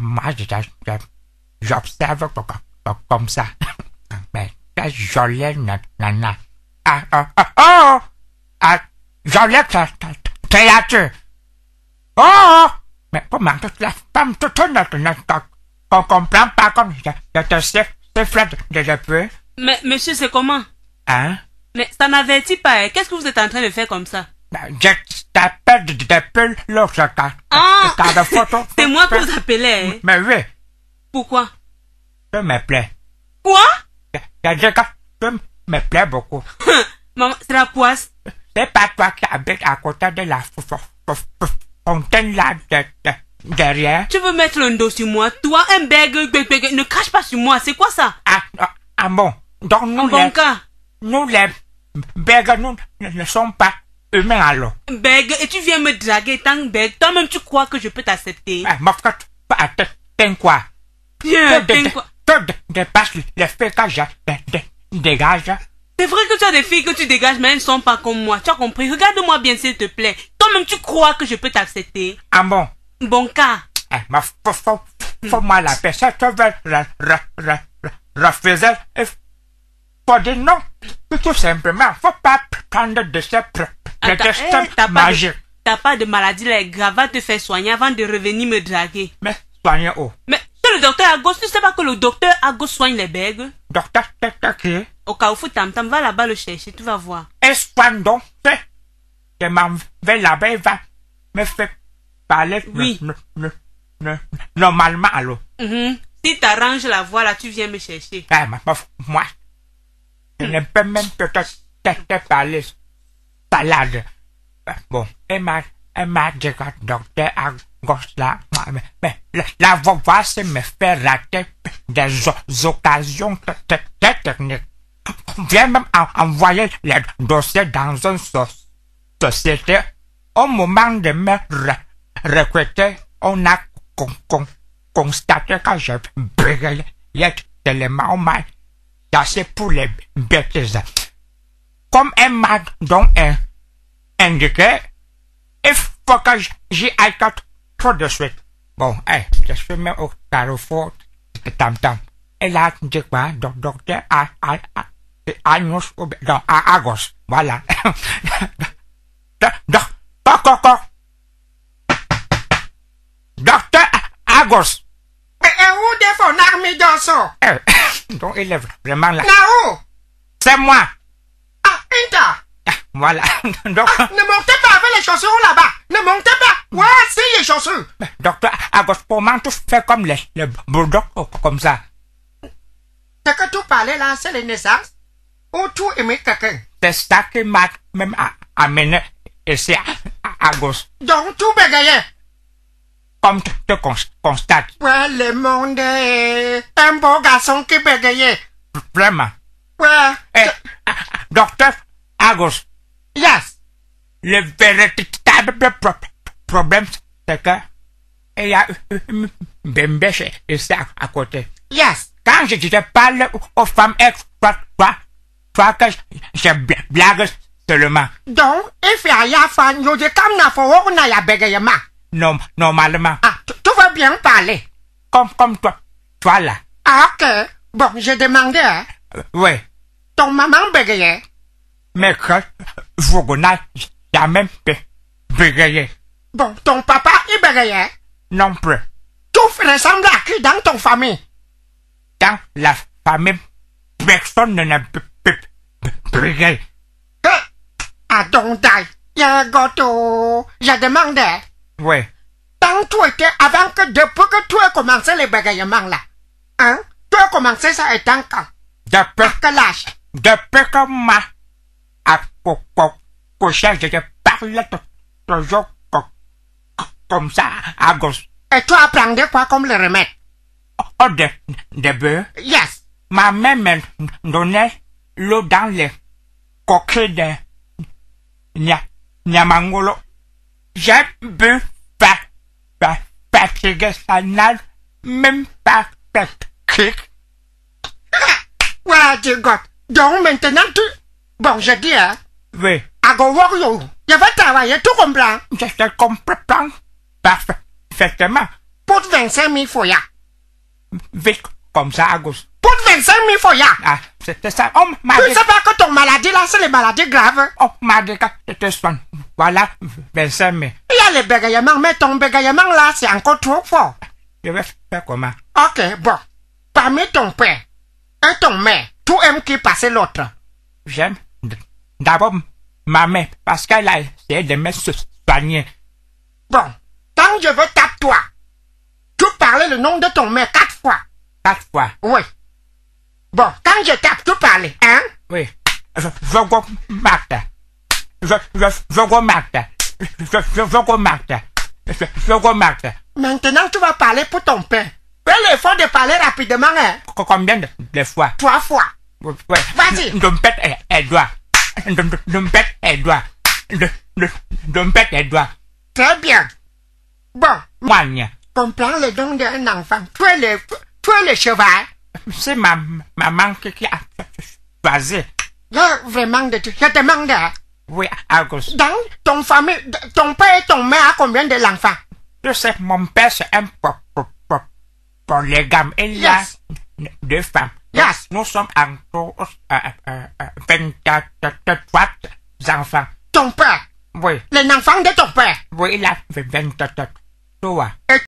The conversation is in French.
moi j'observe comme ça. Mais quelle ben, jolie nana. Ah, ah, ah, oh! Ah, ah jolie créature! Oh! Mais comment toute la femme, tout on qu'on comprend pas comme je te siffle déjà plus. Mais monsieur, c'est comment? Hein? Mais ça n'avertit pas. Hein. Qu'est-ce que vous êtes en train de faire comme ça? Ben, je t'appelles, tu t'appelles, lorsque ça t'a. Ah! photo. C'est moi que vous appelez. Hein. Mais oui. Pourquoi? Je me plais. Quoi? T'as dit que je me plais beaucoup. Hein, maman, c'est la poisse. C'est pas toi qui habites à côté de la fontaine là derrière. Tu veux mettre le dos sur moi? Toi, un bègue, ne crache pas sur moi. C'est quoi ça? Ah, ah, ah bon. Donc nous, les, hein. nous les bègues, nous ne sommes pas humain alors. Beg, et tu viens me draguer, tant beg. Toi-même, tu crois que je peux t'accepter. Ah, ma frère, pas peux te, t'es quoi? Bien, t'es quoi? dépasse les filles que je dégage. C'est vrai que tu as des filles que tu dégages, mais elles ne sont pas comme moi. Tu as compris? Regarde-moi bien, s'il te plaît. Toi-même, tu crois que je peux t'accepter. Ah bon? Bon cas. Eh, ma faut, moi la paix. Ça, tu veux refuser. Faut dire non. Tout simplement, faut pas prendre de ces eh, magique. T'as pas de maladie, là, grave, va te faire soigner avant de revenir me draguer. Mais, soigner où Mais, c'est le docteur Agos, tu sais pas que le docteur Agos soigne les bègues Docteur qui? Au cas où faut tam tam, va là-bas le chercher, tu vas voir. Est-ce donc fait m'en vais là-bas, va me faire parler oui. normalement alors. Mm-hmm. Si t'arranges la voix là, tu viens me chercher. Ah, moi, je ne peux même te te parler. Bon, et ma, et ma docteur là, mais, mais la, la voix c'est me faire rater des occasions très techniques. vient même envoyer les dossiers dans une société. Au moment de me recruter, on a constaté que j'avais brûlé les éléments, mais ça c'est pour les bêtises comme un mal dont un indiqué hein. il faut que j'y aille trop de suite. Bon, eh, je suis même au carrefour Tam Tam. Et là, je dis quoi? Donc, docteur, à, à, à, à, nous, dans, à, à gauche. Voilà. Docteur, docteur, docteur, à gauche. Mais où défend l'armée dans son? Donc, il est vraiment là. Là-haut! C'est moi! Voilà. Ah, ne montez pas avec les chaussures là-bas. Ne montez pas. Ouais, c'est les chaussures. Ben, docteur agos pour moi, moment, tout fait comme les, les oh, comme ça. C'est que tout parlait là, c'est les naissances. Ou tout aimer quelqu'un. C'est ça qui m'a même amené ici à, à, gauche. Donc, tout bégayait. Comme tu te constates. Ouais, le monde est un beau garçon qui bégayait. Vraiment. Ouais. Eh, ah, ah, docteur Agos, Yes. Le véritable problème, c'est que il y a une bêche ici à côté. Yes. Quand je, je parle aux femmes toi, toi que je blague seulement. Donc, il y a ya fan, yo de nous na fo na ya bégayement. Non, normalement. Ah, tu va bien parler. Comme, comme toi, toi là. Ah, ok. Bon, j'ai demandé, hein. Oui. Ton maman bégayait. Mais que, journal, la même que Bégayé. Bon, ton papa, il bégayait Non plus. Tout ressemble à qui dans ton famille Dans la famille, personne ne bégaye. bégayer. Ah, donc, il y a un gâteau. Je demandais. Oui. Tant tu étais avant que depuis que tu aies commencé les bégayements là, hein, tu as commencé ça étant quand Depuis. À quel âge Depuis que ma que je te parle toujours comme ça, à gauche. Et tu apprendais quoi comme le remède Oh, des, des bœufs Yes. Ma mère me donnait l'eau dans les coquilles de Nya, Nyamangolo. J'ai bu pas fatigué, ça n'a même pas fait clic. Ah, voilà, tu gottes. Donc maintenant, tu... Bon, je dis, hein. Oui. À Je vais travailler tout comme blanc. Je te comprends. Parfait. Effectivement. Pour 25 000 foyers. Vite, comme ça, gauche. Pour 25 000 foyers. Ah, c'était ça. Homme m'a Tu sais pas que ton maladie là, c'est les maladies graves. Oh, m'a dit te soigne. Voilà, 25 000. Il y a les bégayements, mais ton bégayement là, c'est encore trop fort. Je vais faire comment Ok, bon. Parmi ton père et ton mère, tu aimes qui passer l'autre J'aime D'abord, ma mère, parce qu'elle a essayé de me soigner. Bon, quand je veux taper toi, tu parlais le nom de ton mère quatre fois. Quatre fois Oui. Bon, quand je tape, tu parlais, hein Oui. Je, je remarque. Je, remarque. Je, remarque. Je, remarque. Maintenant, tu vas parler pour ton père. Fais l'effort de parler rapidement, hein Combien de, fois Trois fois. Vas-y. Ton père, elle eh, eh, doit bête et doigts. bête et doigts. Très bien. Bon. Moigne. Comprends le don d'un enfant. Toi le, toi le cheval. C'est ma maman qui a choisi. Là, vraiment, de, je te demande. Hein. Oui, Auguste. Dans ton famille, ton père et ton mère a combien de l'enfant? Je sais, mon père c'est un pop, pop, pop, gammes. Il yes. a deux femmes. Dạ. Yes, nous sommes encore vingt-trois enfants. Ton père Oui. Les enfants de ton père Oui, il a vingt-trois.